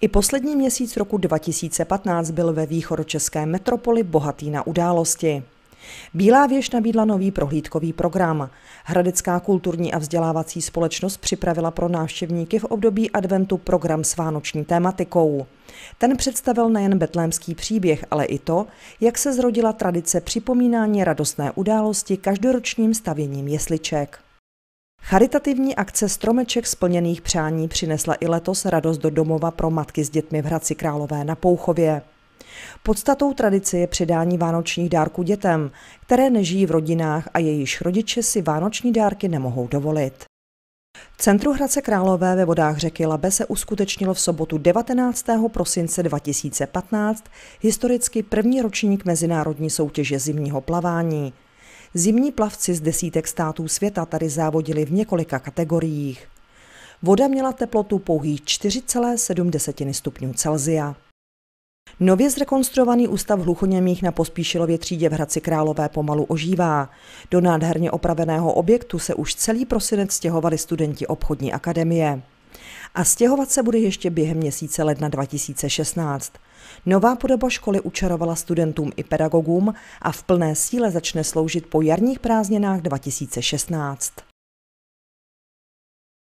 I poslední měsíc roku 2015 byl ve východočeské metropoli bohatý na události. Bílá věž nabídla nový prohlídkový program. Hradecká kulturní a vzdělávací společnost připravila pro návštěvníky v období adventu program s vánoční tématikou. Ten představil nejen betlémský příběh, ale i to, jak se zrodila tradice připomínání radostné události každoročním stavěním jesliček. Charitativní akce Stromeček splněných přání přinesla i letos radost do domova pro matky s dětmi v Hradci Králové na Pouchově. Podstatou tradice je předání vánočních dárků dětem, které nežijí v rodinách a jejichž rodiče si vánoční dárky nemohou dovolit. V centru Hradce Králové ve vodách řeky Labe se uskutečnilo v sobotu 19. prosince 2015 historicky první ročník mezinárodní soutěže zimního plavání – Zimní plavci z desítek států světa tady závodili v několika kategoriích. Voda měla teplotu pouhých 4,7 stupňů Celzia. Nově zrekonstruovaný ústav hluchoněmých na Pospíšilově třídě v Hradci Králové pomalu ožívá. Do nádherně opraveného objektu se už celý prosinec stěhovali studenti obchodní akademie a stěhovat se bude ještě během měsíce ledna 2016. Nová podoba školy učarovala studentům i pedagogům a v plné síle začne sloužit po jarních prázdninách 2016.